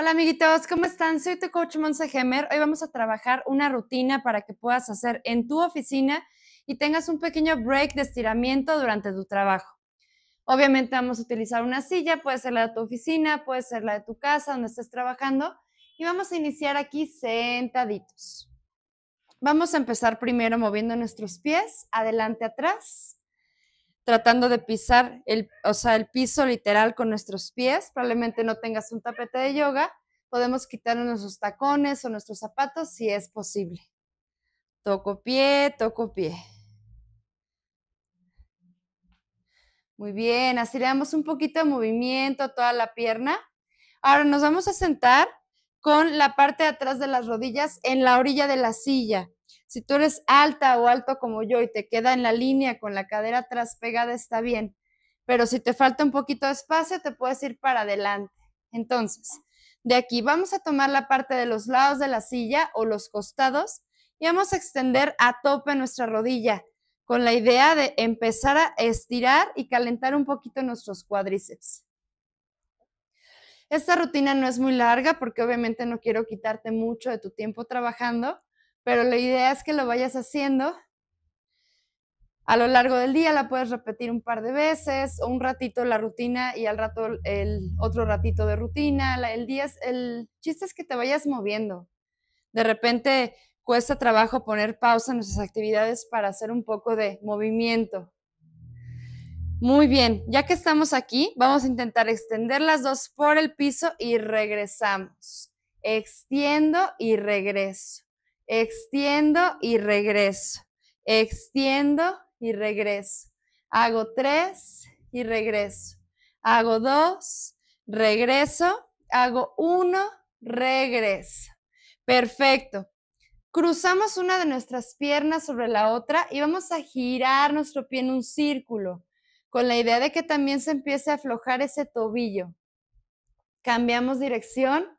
Hola amiguitos, ¿cómo están? Soy tu coach Monse Gemer. Hoy vamos a trabajar una rutina para que puedas hacer en tu oficina y tengas un pequeño break de estiramiento durante tu trabajo. Obviamente vamos a utilizar una silla, puede ser la de tu oficina, puede ser la de tu casa, donde estés trabajando. Y vamos a iniciar aquí sentaditos. Vamos a empezar primero moviendo nuestros pies adelante atrás tratando de pisar el, o sea, el piso literal con nuestros pies. Probablemente no tengas un tapete de yoga. Podemos quitarnos nuestros tacones o nuestros zapatos si es posible. Toco pie, toco pie. Muy bien, así le damos un poquito de movimiento a toda la pierna. Ahora nos vamos a sentar con la parte de atrás de las rodillas en la orilla de la silla. Si tú eres alta o alto como yo y te queda en la línea con la cadera atrás pegada, está bien. Pero si te falta un poquito de espacio, te puedes ir para adelante. Entonces, de aquí vamos a tomar la parte de los lados de la silla o los costados y vamos a extender a tope nuestra rodilla con la idea de empezar a estirar y calentar un poquito nuestros cuádriceps. Esta rutina no es muy larga porque obviamente no quiero quitarte mucho de tu tiempo trabajando, pero la idea es que lo vayas haciendo a lo largo del día, la puedes repetir un par de veces un ratito la rutina y al rato el otro ratito de rutina. el, día el chiste es que te vayas moviendo. De repente cuesta trabajo poner pausa en nuestras actividades para hacer un poco de movimiento. Muy bien, ya que estamos aquí, vamos a intentar extender las dos por el piso y regresamos. Extiendo y regreso extiendo y regreso, extiendo y regreso. Hago tres y regreso. Hago dos, regreso. Hago uno, regreso. Perfecto. Cruzamos una de nuestras piernas sobre la otra y vamos a girar nuestro pie en un círculo con la idea de que también se empiece a aflojar ese tobillo. Cambiamos dirección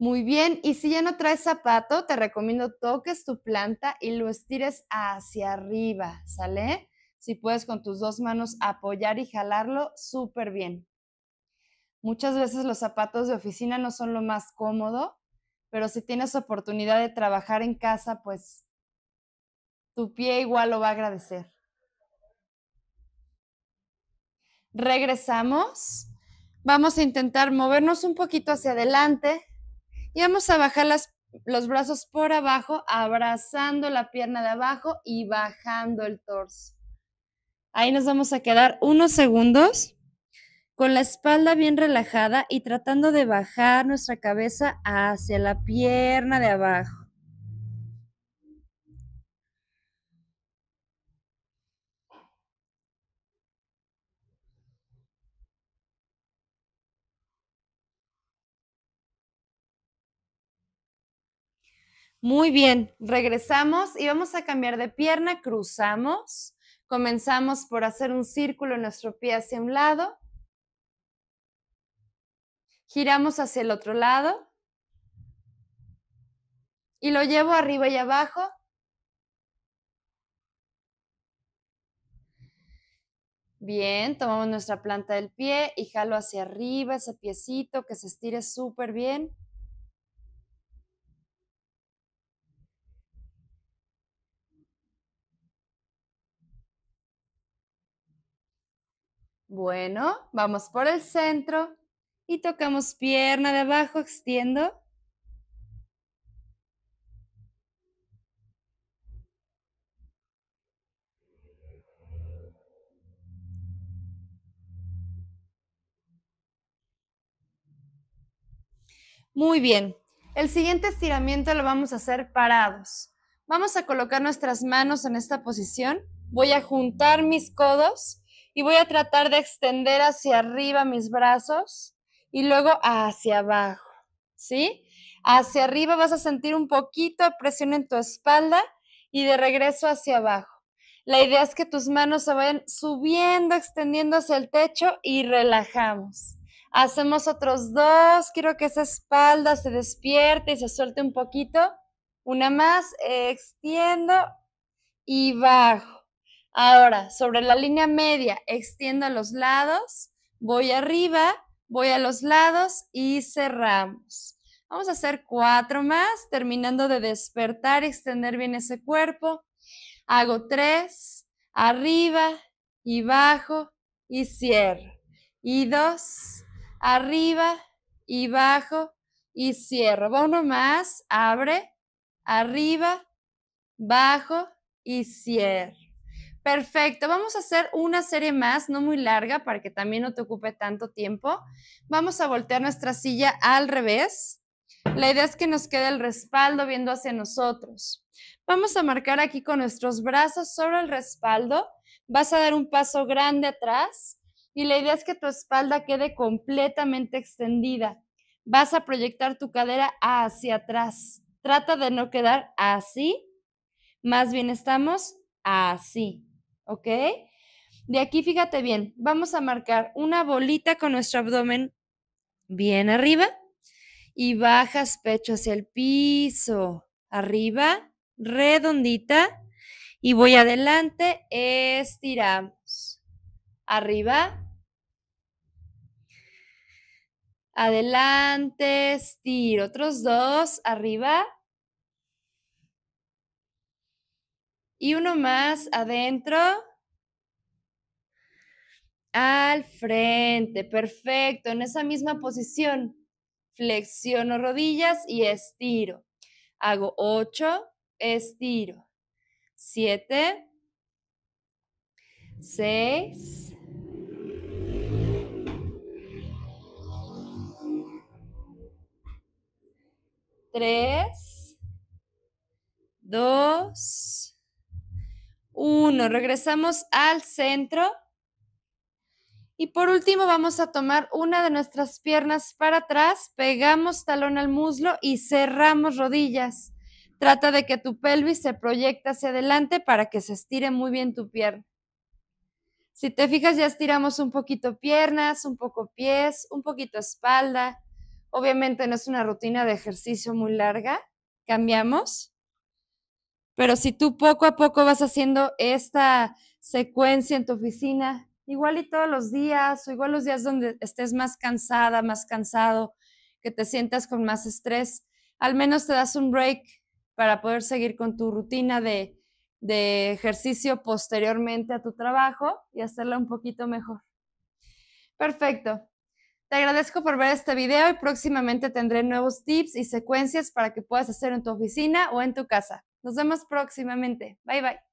Muy bien, y si ya no traes zapato, te recomiendo toques tu planta y lo estires hacia arriba, ¿sale? Si puedes con tus dos manos apoyar y jalarlo súper bien. Muchas veces los zapatos de oficina no son lo más cómodo, pero si tienes oportunidad de trabajar en casa, pues tu pie igual lo va a agradecer. Regresamos. Vamos a intentar movernos un poquito hacia adelante, y vamos a bajar las, los brazos por abajo, abrazando la pierna de abajo y bajando el torso. Ahí nos vamos a quedar unos segundos con la espalda bien relajada y tratando de bajar nuestra cabeza hacia la pierna de abajo. Muy bien, regresamos y vamos a cambiar de pierna, cruzamos, comenzamos por hacer un círculo en nuestro pie hacia un lado, giramos hacia el otro lado y lo llevo arriba y abajo. Bien, tomamos nuestra planta del pie y jalo hacia arriba ese piecito que se estire súper bien. Bueno, vamos por el centro y tocamos pierna de abajo, extiendo. Muy bien. El siguiente estiramiento lo vamos a hacer parados. Vamos a colocar nuestras manos en esta posición. Voy a juntar mis codos y voy a tratar de extender hacia arriba mis brazos y luego hacia abajo, ¿sí? Hacia arriba vas a sentir un poquito de presión en tu espalda y de regreso hacia abajo. La idea es que tus manos se vayan subiendo, extendiendo hacia el techo y relajamos. Hacemos otros dos. Quiero que esa espalda se despierte y se suelte un poquito. Una más, extiendo y bajo. Ahora, sobre la línea media, extiendo a los lados, voy arriba, voy a los lados y cerramos. Vamos a hacer cuatro más, terminando de despertar, extender bien ese cuerpo. Hago tres, arriba y bajo y cierro. Y dos, arriba y bajo y cierro. Va uno más, abre, arriba, bajo y cierro. Perfecto, vamos a hacer una serie más, no muy larga, para que también no te ocupe tanto tiempo. Vamos a voltear nuestra silla al revés. La idea es que nos quede el respaldo viendo hacia nosotros. Vamos a marcar aquí con nuestros brazos sobre el respaldo. Vas a dar un paso grande atrás y la idea es que tu espalda quede completamente extendida. Vas a proyectar tu cadera hacia atrás. Trata de no quedar así, más bien estamos así. ¿ok? De aquí, fíjate bien, vamos a marcar una bolita con nuestro abdomen bien arriba y bajas pecho hacia el piso, arriba, redondita y voy adelante, estiramos, arriba, adelante, estiro, otros dos, arriba, Y uno más adentro. Al frente, perfecto. En esa misma posición, flexiono rodillas y estiro. Hago ocho, estiro. 7, 6, 3, 2, uno, Regresamos al centro. Y por último vamos a tomar una de nuestras piernas para atrás, pegamos talón al muslo y cerramos rodillas. Trata de que tu pelvis se proyecte hacia adelante para que se estire muy bien tu pierna. Si te fijas, ya estiramos un poquito piernas, un poco pies, un poquito espalda. Obviamente no es una rutina de ejercicio muy larga. Cambiamos pero si tú poco a poco vas haciendo esta secuencia en tu oficina, igual y todos los días, o igual los días donde estés más cansada, más cansado, que te sientas con más estrés, al menos te das un break para poder seguir con tu rutina de, de ejercicio posteriormente a tu trabajo y hacerla un poquito mejor. Perfecto. Te agradezco por ver este video y próximamente tendré nuevos tips y secuencias para que puedas hacer en tu oficina o en tu casa. Nos vemos próximamente. Bye bye.